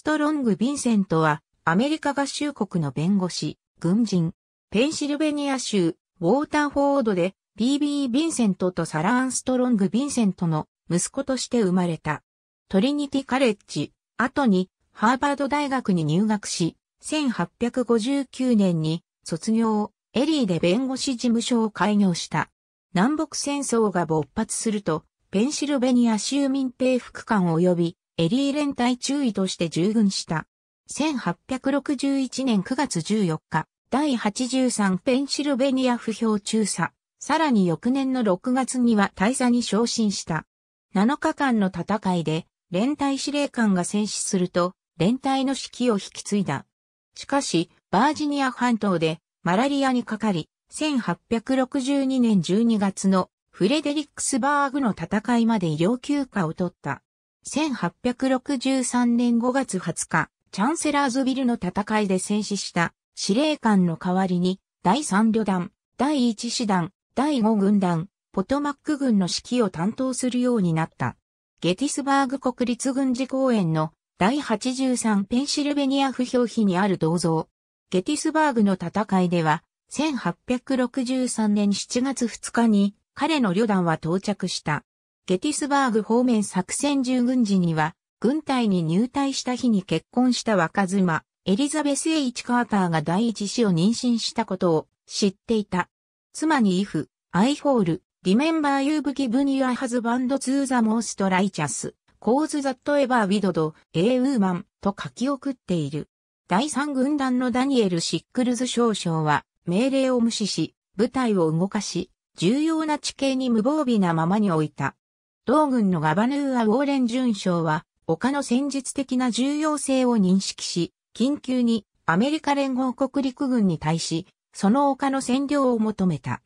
ストロング・ヴィンセントは、アメリカ合衆国の弁護士、軍人、ペンシルベニア州、ウォーターフォードで、BB・ ヴィンセントとサラ・アンストロング・ヴィンセントの息子として生まれた。トリニティ・カレッジ、後にハーバード大学に入学し、1859年に卒業、エリーで弁護士事務所を開業した。南北戦争が勃発すると、ペンシルベニア州民兵副官及びエリー連隊中尉として従軍した。1861年9月14日、第83ペンシルベニア不評中佐、さらに翌年の6月には大佐に昇進した。7日間の戦いで、連隊司令官が戦死すると、連隊の指揮を引き継いだ。しかし、バージニア半島でマラリアにかかり、1862年12月のフレデリックスバーグの戦いまで医療休暇を取った。1863年5月20日、チャンセラーズビルの戦いで戦死した司令官の代わりに、第3旅団、第1師団、第5軍団、ポトマック軍の指揮を担当するようになった。ゲティスバーグ国立軍事公園の第83ペンシルベニア不評碑にある銅像。ゲティスバーグの戦いでは、1863年7月2日に彼の旅団は到着した。ゲティスバーグ方面作戦従軍時には、軍隊に入隊した日に結婚した若妻、エリザベス・エイチ・カーターが第一子を妊娠したことを知っていた。妻にイフ、アイホール、リメンバー・ユーブ・ギブ・ニア・ハズバンド・ツー・ザ・モースト・ライチャス、コーズ・ザット・エバー・ウィドド、エー・ウーマンと書き送っている。第三軍団のダニエル・シックルズ少将は、命令を無視し、部隊を動かし、重要な地形に無防備なままに置いた。同軍のガバヌーア・ウォーレン巡将は、丘の戦術的な重要性を認識し、緊急にアメリカ連合国陸軍に対し、その丘の占領を求めた。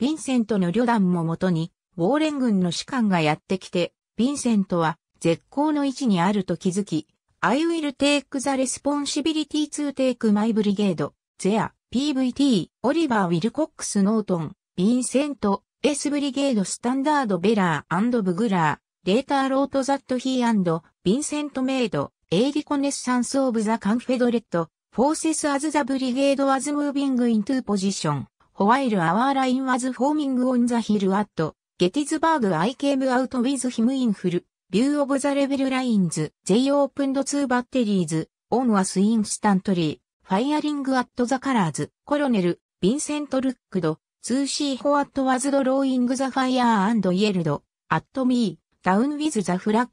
ヴィンセントの旅団ももとに、ウォーレン軍の士官がやってきて、ヴィンセントは絶好の位置にあると気づき、I will take the responsibility to take my brigade, there, PVT, オリバー・ウィルコックス・ノートン、ヴィンセント、エースブリゲードスタンダードベラーブグラー、レーターロートザットヒーヴィンセントメイド、エイリコネッサンスオブザカンフェドレット、フォーセスアズザブリゲードアズムービングイントゥーポジション、ホワイルアワーラインワズフォーミングオンザヒルアット、ゲティズバーグアイケームアウトウィズヒムインフル、ビューオブザレベルラインズ、イオープンドツーバッテリーズ、オンワスインスタントリー、ファイアリングアットザカラーズ、コロネル、ヴィンセントルックド、2C What was drawing the fire and yelled at me down with the flag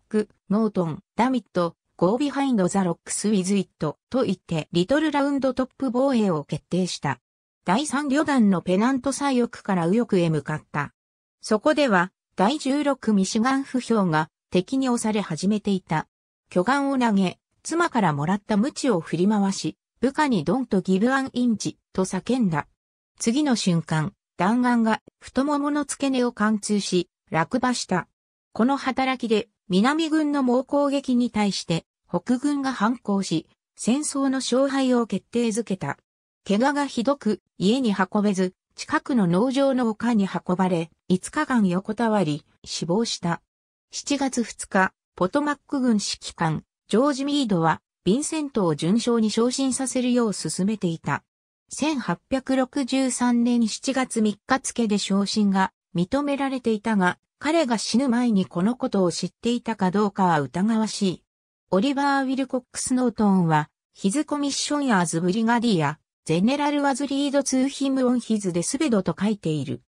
Norton damn it go behind the o c k s with it と言ってリトルラウンドトップ防衛を決定した。第3旅団のペナント左翼から右翼へ向かった。そこでは第16ミシガン不評が敵に押され始めていた。巨岩を投げ、妻からもらった鞭を振り回し、部下にドンとギブアンインチと叫んだ。次の瞬間、弾丸が太ももの付け根を貫通し、落馬した。この働きで、南軍の猛攻撃に対して、北軍が反抗し、戦争の勝敗を決定づけた。怪我がひどく、家に運べず、近くの農場の丘に運ばれ、5日間横たわり、死亡した。7月2日、ポトマック軍指揮官、ジョージ・ミードは、ヴィンセントを順将に昇進させるよう進めていた。1863年7月3日付で昇進が認められていたが、彼が死ぬ前にこのことを知っていたかどうかは疑わしい。オリバー・ウィルコックス・ノートンは、ヒズ・コミッション・アーズ・ブリガディア、ゼネラル・ワズ・リード・ツー・ヒム・オン・ヒズ・デスベドと書いている。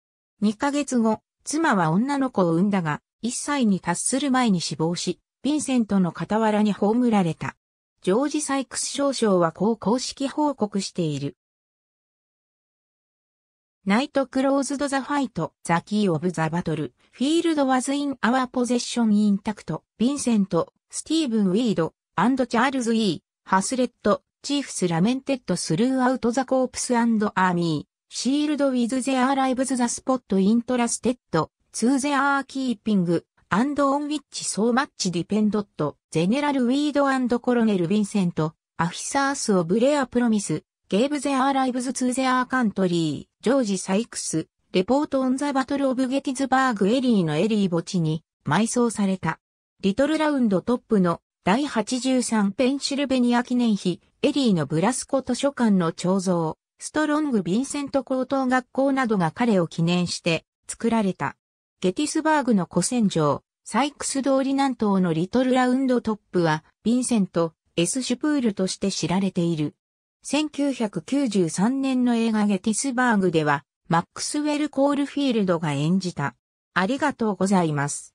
2ヶ月後、妻は女の子を産んだが、1歳に達する前に死亡し、ヴィンセントの傍らに葬られた。ジョージ・サイクス少将はこう公式報告している。ナイトクローズドザファイト、ザキーオブザバトル、フィールドワズインアワーポゼッションインタクト、ヴィンセント、スティーブン・ウィード、アンド・チャールズ・イー、ハスレット、チーフス・ラメンテッド・スルーアウト・ザ・コープス・アンド・アーミー、シールド・ウィズ・ゼ・アライブズ・ザ・スポット・イントラステッド、ツー・ゼ・アー・キーピング、アンド・オン・ウィッチ・ソー・マッチ・ディペンドット、ゼネラル・ウィード・アンド・コロネル・ヴィンセント、アフィサース・オブ・レア・プロミス、ゲーブ・ゼアライブズ・ツー・ゼアカントリー、ジョージ・サイクス、レポート・オン・ザ・バトル・オブ・ゲティズバーグ・エリーのエリー墓地に埋葬された。リトル・ラウンドトップの第83ペンシルベニア記念碑、エリーのブラスコ図書館の彫像、ストロング・ヴィンセント高等学校などが彼を記念して作られた。ゲティスバーグの古戦場、サイクス通り南東のリトルラウンドトップは、ヴィンセント、エスシュプールとして知られている。1993年の映画ゲティスバーグでは、マックスウェル・コールフィールドが演じた。ありがとうございます。